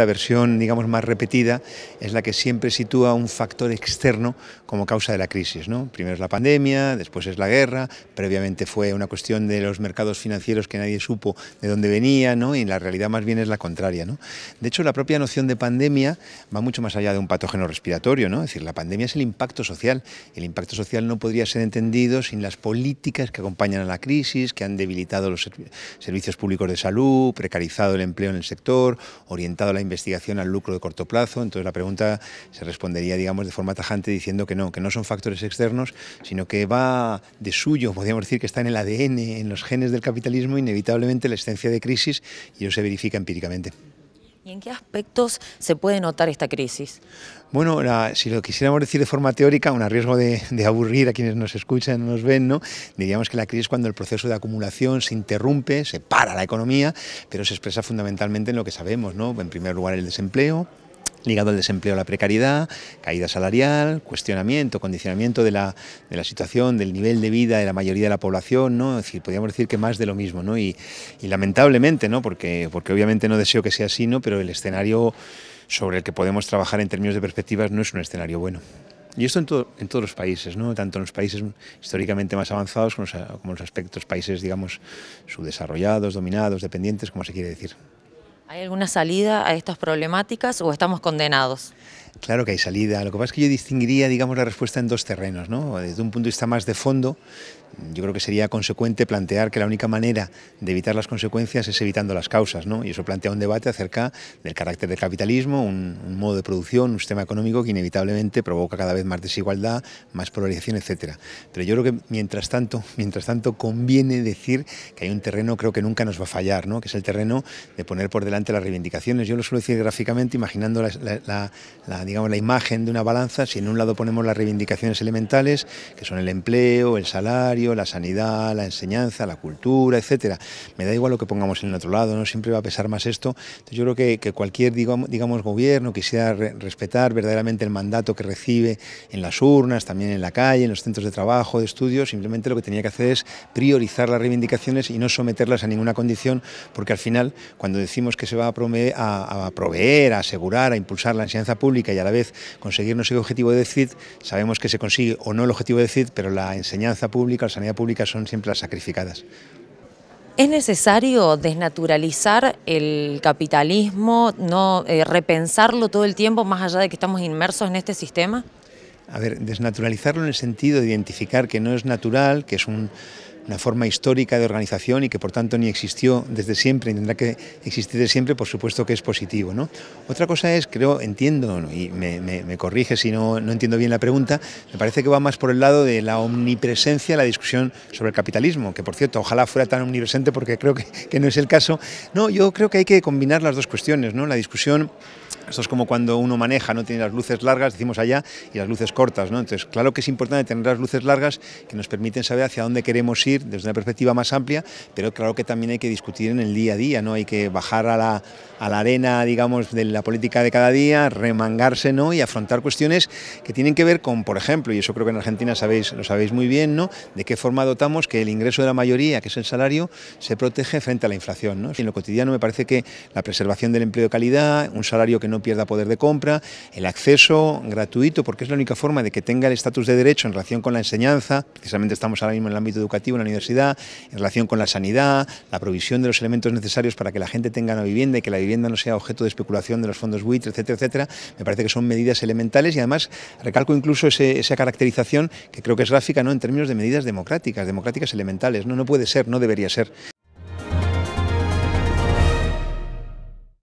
La versión, digamos, más repetida es la que siempre sitúa un factor externo como causa de la crisis. ¿no? Primero es la pandemia, después es la guerra, previamente fue una cuestión de los mercados financieros que nadie supo de dónde venía, ¿no? y la realidad más bien es la contraria. ¿no? De hecho, la propia noción de pandemia va mucho más allá de un patógeno respiratorio, ¿no? es decir, la pandemia es el impacto social. El impacto social no podría ser entendido sin las políticas que acompañan a la crisis, que han debilitado los servicios públicos de salud, precarizado el empleo en el sector, orientado a la investigación al lucro de corto plazo. Entonces la pregunta se respondería, digamos, de forma tajante diciendo que no, que no son factores externos, sino que va de suyo, podríamos decir que está en el ADN, en los genes del capitalismo, inevitablemente la esencia de crisis y eso se verifica empíricamente. ¿Y en qué aspectos se puede notar esta crisis? Bueno, si lo quisiéramos decir de forma teórica, un riesgo de, aburrir a quienes nos escuchan, nos ven, ¿no? diríamos que la crisis es cuando el proceso de acumulación se interrumpe, se para la economía, pero se expresa fundamentalmente en lo que sabemos, ¿no? en primer lugar el desempleo, ligado al desempleo, a la precariedad, caída salarial, cuestionamiento, condicionamiento de la, de la, situación, del nivel de vida de la mayoría de la población, ¿no? Es decir, podríamos decir que más de lo mismo, ¿no? Y, lamentablemente, ¿no? Porque, porque obviamente no deseo que sea así, ¿no? Pero el escenario sobre el que podemos trabajar en términos de perspectivas no es un escenario bueno. Y esto en, en, todos los países, ¿no? tanto en los países históricamente más avanzados como en como los aspectos países, digamos, subdesarrollados, dominados, dependientes, como se quiere decir. ¿Hay alguna salida a estas problemáticas o estamos condenados? Claro que hay salida. Lo que pasa es que yo distinguiría, digamos, la respuesta en dos terrenos, ¿no? Desde un punto de vista más de fondo, yo creo que sería consecuente plantear que la única manera de evitar las consecuencias es evitando las causas, ¿no? Y eso plantea un debate acerca del carácter del capitalismo, un, modo de producción, un sistema económico que inevitablemente provoca cada vez más desigualdad, más polarización, etc. Pero yo creo que mientras tanto, mientras tanto conviene decir que hay un terreno creo que nunca nos va a fallar, ¿no? Que es el terreno de poner por delante las reivindicaciones. Yo lo suelo decir gráficamente imaginando la digamos, la imagen de una balanza, si en un lado ponemos las reivindicaciones elementales, que son el empleo, el salario, la sanidad, la enseñanza, la cultura, etcétera. Me da igual lo que pongamos en el otro lado, ¿no? Siempre va a pesar más esto. Entonces yo creo que, cualquier, digamos, gobierno quisiera respetar verdaderamente el mandato que recibe en las urnas, también en la calle, en los centros de trabajo, de estudio, simplemente lo que tenía que hacer es priorizar las reivindicaciones y no someterlas a ninguna condición, porque al final, cuando decimos que se va a, proveer, a asegurar, a impulsar la enseñanza pública, y a la vez conseguirnos no objetivo de déficit, sabemos que se consigue o no el objetivo de déficit, pero la enseñanza pública, la sanidad pública son siempre las sacrificadas. ¿Es necesario desnaturalizar el capitalismo, no eh, repensarlo todo el tiempo, más allá de que estamos inmersos en este sistema? A ver, desnaturalizarlo en el sentido de identificar que no es natural, que es un una forma histórica de organización y que por tanto ni existió desde siempre, ni tendrá que existir desde siempre, por supuesto que es positivo. ¿no? Otra cosa es, creo, entiendo, y me, me, corrige si no, no, entiendo bien la pregunta, me parece que va más por el lado de la omnipresencia la discusión sobre el capitalismo, que por cierto, ojalá fuera tan omnipresente porque creo que, no es el caso. No, yo creo que hay que combinar las dos cuestiones, ¿no? la discusión esto es como cuando uno maneja, no tiene las luces largas, decimos allá, y las luces cortas, ¿no? Entonces, claro que es importante tener las luces largas que nos permiten saber hacia dónde queremos ir desde una perspectiva más amplia, pero claro que también hay que discutir en el día a día, ¿no? Hay que bajar a la, arena, digamos, de la política de cada día, remangarse, ¿no? Y afrontar cuestiones que tienen que ver con, por ejemplo, y eso creo que en Argentina sabéis, lo sabéis muy bien, ¿no? De qué forma dotamos que el ingreso de la mayoría, que es el salario, se protege frente a la inflación, ¿no? En lo cotidiano me parece que la preservación del empleo de calidad, un salario que no pierda poder de compra, el acceso gratuito, porque es la única forma de que tenga el estatus de derecho en relación con la enseñanza, precisamente estamos ahora mismo en el ámbito educativo, en la universidad, en relación con la sanidad, la provisión de los elementos necesarios para que la gente tenga una vivienda y que la vivienda no sea objeto de especulación de los fondos buitre, etcétera, etcétera, me parece que son medidas elementales y además recalco incluso esa caracterización que creo que es gráfica ¿no? en términos de medidas democráticas, democráticas elementales, no, no puede ser, no debería ser.